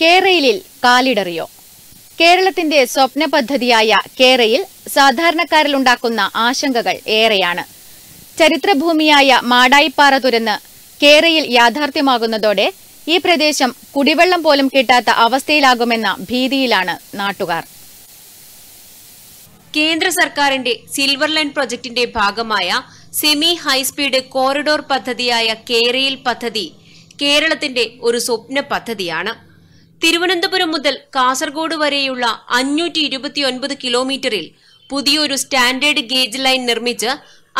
കേരയിലിൽ കാലിടറിയോ കേരളത്തിന്റെ സ്വപ്ന പദ്ധതിയായ കേരയിൽ സാധാരണക്കാരിൽ ഉണ്ടാക്കുന്ന ആശങ്കകൾ ഏറെയാണ് ചരിത്രഭൂമിയായ മാടായിപ്പാറ തുരന്ന് കേരയിൽ യാഥാർത്ഥ്യമാകുന്നതോടെ ഈ പ്രദേശം കുടിവെള്ളം പോലും കിട്ടാത്ത അവസ്ഥയിലാകുമെന്ന ഭീതിയിലാണ് നാട്ടുകാർ കേന്ദ്ര സർക്കാരിന്റെ സിൽവർ ലൈൻ പ്രൊജക്ടിന്റെ ഭാഗമായ സെമി ഹൈസ്പീഡ് കോറിഡോർ പദ്ധതിയായ കേരയിൽ പദ്ധതി കേരളത്തിന്റെ ഒരു സ്വപ്ന പദ്ധതിയാണ് തിരുവനന്തപുരം മുതൽ കാസർഗോഡ് വരെയുള്ള അഞ്ഞൂറ്റി ഇരുപത്തിയൊൻപത് കിലോമീറ്ററിൽ പുതിയൊരു സ്റ്റാൻഡേർഡ് ഗേജ് ലൈൻ നിർമ്മിച്ച്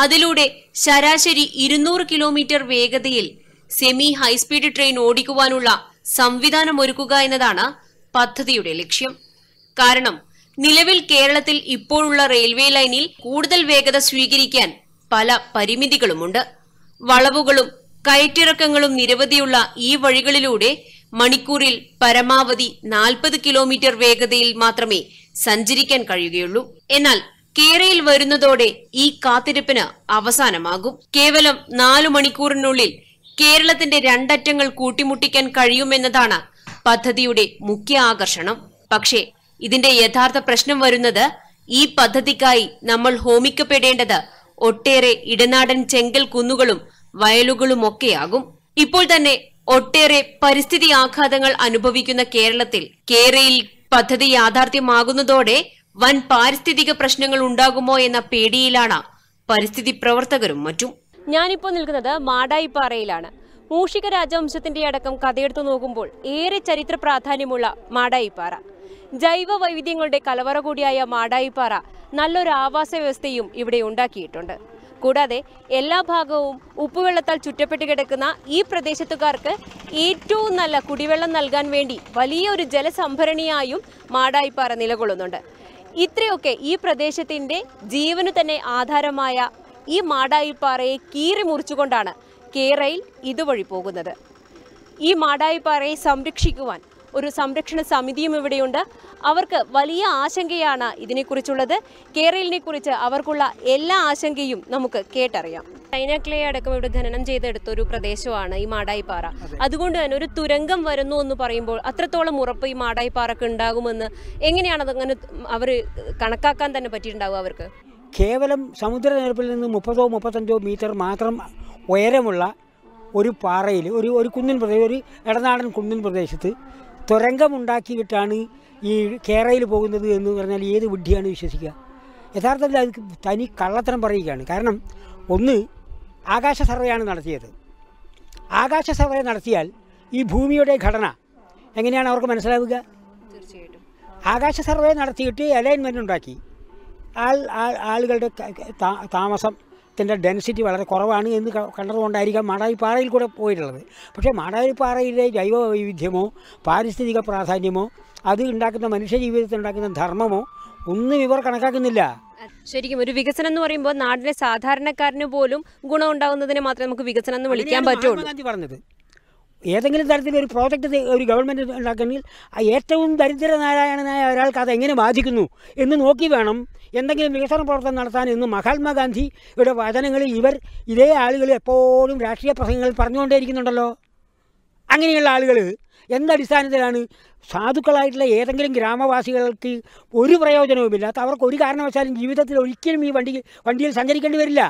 അതിലൂടെ ശരാശരി ഇരുന്നൂറ് കിലോമീറ്റർ വേഗതയിൽ സെമി ഹൈസ്പീഡ് ട്രെയിൻ ഓടിക്കുവാനുള്ള സംവിധാനം ഒരുക്കുക എന്നതാണ് പദ്ധതിയുടെ ലക്ഷ്യം കാരണം നിലവിൽ കേരളത്തിൽ ഇപ്പോഴുള്ള റെയിൽവേ ലൈനിൽ കൂടുതൽ വേഗത സ്വീകരിക്കാൻ പല പരിമിതികളുമുണ്ട് വളവുകളും കയറ്റിറക്കങ്ങളും നിരവധിയുള്ള ഈ വഴികളിലൂടെ മണിക്കൂറിൽ പരമാവധി നാൽപ്പത് കിലോമീറ്റർ വേഗതയിൽ മാത്രമേ സഞ്ചരിക്കാൻ കഴിയുകയുള്ളൂ എന്നാൽ കേരയിൽ വരുന്നതോടെ ഈ കാത്തിരിപ്പിന് അവസാനമാകും കേവലം നാലു മണിക്കൂറിനുള്ളിൽ കേരളത്തിന്റെ രണ്ടറ്റങ്ങൾ കൂട്ടിമുട്ടിക്കാൻ കഴിയുമെന്നതാണ് പദ്ധതിയുടെ മുഖ്യ ആകർഷണം പക്ഷേ ഇതിന്റെ യഥാർത്ഥ പ്രശ്നം വരുന്നത് ഈ പദ്ധതിക്കായി നമ്മൾ ഹോമിക്കപ്പെടേണ്ടത് ഒട്ടേറെ ഇടനാടൻ ചെങ്കൽ കുന്നുകളും വയലുകളുമൊക്കെയാകും ഇപ്പോൾ തന്നെ ഒട്ടേറെ പരിസ്ഥിതി ആഘാതങ്ങൾ അനുഭവിക്കുന്ന കേരളത്തിൽ കേരയിൽ പദ്ധതി യാഥാർത്ഥ്യമാകുന്നതോടെ വൻ പാരിസ്ഥിതിക പ്രശ്നങ്ങൾ ഉണ്ടാകുമോ എന്ന പേടിയിലാണ് പരിസ്ഥിതി പ്രവർത്തകരും മറ്റും ഞാനിപ്പോൾ നിൽക്കുന്നത് മാടായിപ്പാറയിലാണ് മൂഷിക രാജവംശത്തിന്റെ അടക്കം കഥയെടുത്തു നോക്കുമ്പോൾ ഏറെ ചരിത്ര പ്രാധാന്യമുള്ള മാടായിപ്പാറ ജൈവ വൈവിധ്യങ്ങളുടെ കലവറ കൂടിയായ മാടായിപ്പാറ നല്ലൊരു ആവാസ വ്യവസ്ഥയും ഇവിടെ ഉണ്ടാക്കിയിട്ടുണ്ട് കൂടാതെ എല്ലാ ഭാഗവും ഉപ്പുവെള്ളത്താൽ ചുറ്റപ്പെട്ട് കിടക്കുന്ന ഈ പ്രദേശത്തുകാർക്ക് ഏറ്റവും നല്ല കുടിവെള്ളം നൽകാൻ വേണ്ടി വലിയൊരു ജലസംഭരണിയായും മാടായിപ്പാറ നിലകൊള്ളുന്നുണ്ട് ഇത്രയൊക്കെ ഈ പ്രദേശത്തിൻ്റെ ജീവന് തന്നെ ആധാരമായ ഈ മാടായിപ്പാറയെ കീറി മുറിച്ചുകൊണ്ടാണ് കേരയിൽ ഇതുവഴി പോകുന്നത് ഈ മാടായിപ്പാറയെ സംരക്ഷിക്കുവാൻ ഒരു സംരക്ഷണ സമിതിയും ഇവിടെയുണ്ട് അവർക്ക് വലിയ ആശങ്കയാണ് ഇതിനെക്കുറിച്ചുള്ളത് കേരളിനെ കുറിച്ച് അവർക്കുള്ള എല്ലാ ആശങ്കയും നമുക്ക് കേട്ടറിയാം ചൈന ക്ലേ അടക്കം ഇവിടെ ഖനനം ചെയ്തെടുത്ത ഒരു പ്രദേശമാണ് ഈ മാടായിപ്പാറ അതുകൊണ്ട് തന്നെ ഒരു തുരങ്കം വരുന്നു എന്ന് പറയുമ്പോൾ അത്രത്തോളം ഉറപ്പ് ഈ മാടായിപ്പാറക്ക് ഉണ്ടാകുമെന്ന് എങ്ങനെയാണ് അതങ്ങനെ അവർ കണക്കാക്കാൻ തന്നെ പറ്റിയിട്ടുണ്ടാവുക അവർക്ക് കേവലം സമുദ്രനിരപ്പിൽ നിന്ന് മുപ്പതോ മുപ്പത്തഞ്ചോ മീറ്റർ മാത്രം ഉയരമുള്ള ഒരു പാറയിൽ ഒരു ഒരു കുന്നിൻ പ്രദേശം ഒരു ഇടനാടൻ കുന്നിൻ പ്രദേശത്ത് തുരങ്കമുണ്ടാക്കിയിട്ടാണ് ഈ കേരയിൽ പോകുന്നത് എന്ന് പറഞ്ഞാൽ ഏത് ബുദ്ധിയാണ് വിശ്വസിക്കുക യഥാർത്ഥത്തിൽ അത് തനി കള്ളത്തരം പറയുകയാണ് കാരണം ഒന്ന് ആകാശ സർവേയാണ് നടത്തിയത് ആകാശ സർവേ നടത്തിയാൽ ഈ ഭൂമിയുടെ ഘടന എങ്ങനെയാണ് അവർക്ക് മനസ്സിലാവുക തീർച്ചയായിട്ടും ആകാശ സർവേ നടത്തിയിട്ട് അലൈൻമെൻ്റ് ഉണ്ടാക്കി ആൾ ആളുകളുടെ താമസം വെള്ളത്തിൻ്റെ ഡെൻസിറ്റി വളരെ കുറവാണ് എന്ന് കണ്ടതുകൊണ്ടായിരിക്കാം മാടായിപ്പാറയിൽ പാറയിൽ കൂടെ പോയിട്ടുള്ളത് പക്ഷേ മാടായിപ്പാറയിലെ പാറയിലെ ജൈവ വൈവിധ്യമോ പാരിസ്ഥിതിക പ്രാധാന്യമോ അത് ഉണ്ടാക്കുന്ന മനുഷ്യ ജീവിതത്തിൽ ഉണ്ടാക്കുന്ന ധർമ്മമോ ഒന്നും ഇവർ കണക്കാക്കുന്നില്ല ശരിക്കും ഒരു വികസനം എന്ന് പറയുമ്പോൾ നാടിനെ സാധാരണക്കാരന് പോലും ഗുണമുണ്ടാകുന്നതിന് മാത്രമേ നമുക്ക് വികസനം എന്ന് വിളിക്കാൻ പറ്റുള്ളൂ ഗാന്ധി ഏതെങ്കിലും തരത്തിലൊരു പ്രോജക്റ്റ് ഒരു ഗവൺമെൻറ് ഉണ്ടാക്കണമെങ്കിൽ ആ ഏറ്റവും ദരിദ്രനാരായണനായ ഒരാൾക്ക് അതെങ്ങനെ ബാധിക്കുന്നു എന്ന് നോക്കി വേണം എന്തെങ്കിലും വികസന പ്രവർത്തനം നടത്താൻ ഇന്ന് മഹാത്മാഗാന്ധിയുടെ വചനങ്ങളിൽ ഇവർ ഇതേ ആളുകൾ എപ്പോഴും രാഷ്ട്രീയ പ്രസംഗങ്ങൾ പറഞ്ഞുകൊണ്ടേയിരിക്കുന്നുണ്ടല്ലോ അങ്ങനെയുള്ള ആളുകൾ എന്തടിസ്ഥാനത്തിലാണ് സാധുക്കളായിട്ടുള്ള ഏതെങ്കിലും ഗ്രാമവാസികൾക്ക് ഒരു പ്രയോജനവുമില്ലാത്ത അവർക്ക് ഒരു കാരണവശാലും ജീവിതത്തിൽ ഒരിക്കലും ഈ വണ്ടി വണ്ടിയിൽ സഞ്ചരിക്കേണ്ടി വരില്ല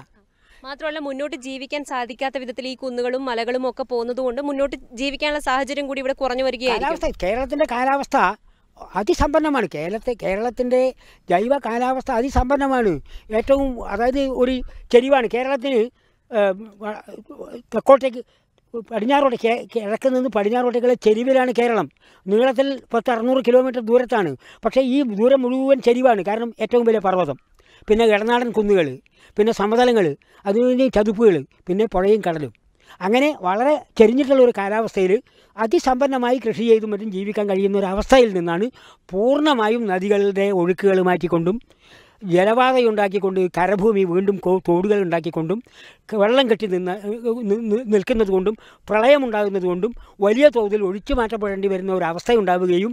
മാത്രമല്ല മുന്നോട്ട് ജീവിക്കാൻ സാധിക്കാത്ത വിധത്തിൽ ഈ കുന്നുകളും മലകളും ഒക്കെ കൊണ്ട് മുന്നോട്ട് ജീവിക്കാനുള്ള സാഹചര്യം കൂടി ഇവിടെ കുറഞ്ഞു വരികയാണ് കേരളത്തിന്റെ കാലാവസ്ഥ അതിസമ്പന്നമാണ് കേരളത്തെ കേരളത്തിൻ്റെ ജൈവ കാലാവസ്ഥ അതിസമ്പന്നമാണ് ഏറ്റവും അതായത് ഒരു ചെരിവാണ് കേരളത്തിന് തെക്കോട്ടേക്ക് പടിഞ്ഞാറോട്ടേക്ക് കിഴക്ക് നിന്ന് പടിഞ്ഞാറോട്ടേക്കുള്ള ചെരിവിലാണ് കേരളം നീളത്തിൽ പത്ത് അറുന്നൂറ് കിലോമീറ്റർ ദൂരത്താണ് പക്ഷേ ഈ ദൂരം മുഴുവൻ ചെരിവാണ് കാരണം ഏറ്റവും വലിയ പർവ്വതം പിന്നെ ഇടനാടൻ കുന്നുകൾ പിന്നെ സമതലങ്ങൾ അതിനു ചതുപ്പുകൾ പിന്നെ പുഴയും കടലും അങ്ങനെ വളരെ ചെരിഞ്ഞിട്ടുള്ള ഒരു കാലാവസ്ഥയിൽ അതിസമ്പന്നമായി കൃഷി ചെയ്തും മറ്റും ജീവിക്കാൻ കഴിയുന്ന ഒരു അവസ്ഥയിൽ നിന്നാണ് പൂർണ്ണമായും നദികളുടെ ഒഴുക്കുകൾ മാറ്റിക്കൊണ്ടും ജലപാതയുണ്ടാക്കിക്കൊണ്ട് കരഭൂമി വീണ്ടും തോടുകൾ ഉണ്ടാക്കിക്കൊണ്ടും വെള്ളം കെട്ടി നിന്ന് നിൽക്കുന്നത് കൊണ്ടും പ്രളയമുണ്ടാകുന്നത് കൊണ്ടും വലിയ തോതിൽ ഒഴിച്ചു മാറ്റപ്പെടേണ്ടി വരുന്ന ഒരു അവസ്ഥ ഉണ്ടാവുകയും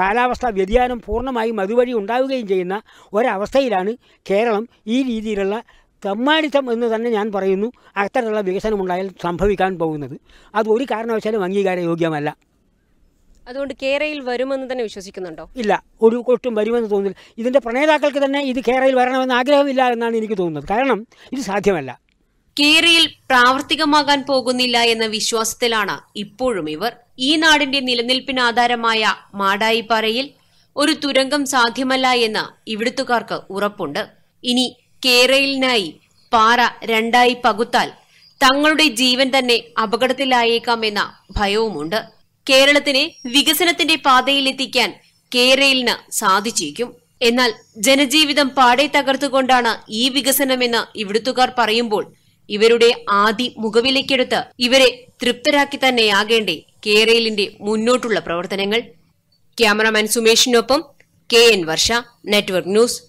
കാലാവസ്ഥ വ്യതിയാനം പൂർണ്ണമായും അതുവഴി ഉണ്ടാവുകയും ചെയ്യുന്ന ഒരവസ്ഥയിലാണ് കേരളം ഈ രീതിയിലുള്ള തെമ്മാടിത്തം എന്ന് തന്നെ ഞാൻ പറയുന്നു അത്തരത്തിലുള്ള ഉണ്ടായാൽ സംഭവിക്കാൻ പോകുന്നത് അത് ഒരു കാരണവശാലും അംഗീകാര യോഗ്യമല്ല അതുകൊണ്ട് കേരയിൽ വരുമെന്ന് തന്നെ വിശ്വസിക്കുന്നുണ്ടോ ഇല്ല ഒരു ഒട്ടും വരുമെന്ന് തോന്നുന്നില്ല ഇതിൻ്റെ പ്രണേതാക്കൾക്ക് തന്നെ ഇത് കേരയിൽ വരണമെന്ന് ആഗ്രഹമില്ല എന്നാണ് എനിക്ക് തോന്നുന്നത് കാരണം ഇത് സാധ്യമല്ല കേരയിൽ പ്രാവർത്തികമാകാൻ പോകുന്നില്ല എന്ന വിശ്വാസത്തിലാണ് ഇപ്പോഴും ഇവർ ഈ നാടിന്റെ നിലനിൽപ്പിന് ആധാരമായ മാടായിപ്പാറയിൽ ഒരു തുരങ്കം സാധ്യമല്ല എന്ന് ഇവിടുത്തുകാർക്ക് ഉറപ്പുണ്ട് ഇനി കേരയിലിനായി പാറ രണ്ടായി പകുത്താൽ തങ്ങളുടെ ജീവൻ തന്നെ അപകടത്തിലായേക്കാമെന്ന ഭയവുമുണ്ട് കേരളത്തിനെ വികസനത്തിന്റെ പാതയിലെത്തിക്കാൻ കേരയിലിന് സാധിച്ചേക്കും എന്നാൽ ജനജീവിതം പാടെ തകർത്തുകൊണ്ടാണ് ഈ വികസനമെന്ന് ഇവിടുത്തുകാർ പറയുമ്പോൾ ഇവരുടെ ആദി മുഖവിലേക്കെടുത്ത് ഇവരെ തൃപ്തരാക്കി തന്നെയാകേണ്ടേ കേരളിന്റെ മുന്നോട്ടുള്ള പ്രവർത്തനങ്ങൾ ക്യാമറമാൻ സുമേഷിനൊപ്പം K N Varsha network news